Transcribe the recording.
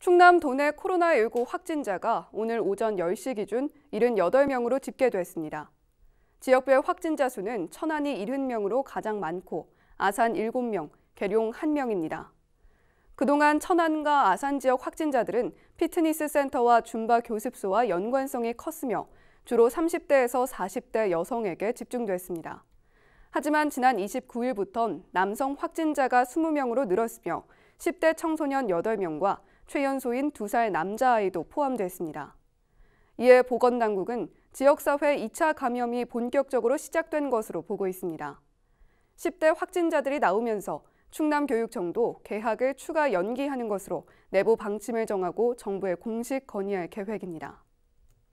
충남 도내 코로나19 확진자가 오늘 오전 10시 기준 78명으로 집계됐습니다. 지역별 확진자 수는 천안이 70명으로 가장 많고 아산 7명, 계룡 1명입니다. 그동안 천안과 아산 지역 확진자들은 피트니스 센터와 줌바 교습소와 연관성이 컸으며 주로 30대에서 40대 여성에게 집중됐습니다. 하지만 지난 2 9일부터는 남성 확진자가 20명으로 늘었으며 10대 청소년 8명과 최연소인 두 살 남자아이도 포함됐습니다. 이에 보건당국은 지역사회 2차 감염이 본격적으로 시작된 것으로 보고 있습니다. 10대 확진자들이 나오면서 충남 교육청도 개학을 추가 연기하는 것으로 내부 방침을 정하고 정부에 공식 건의할 계획입니다.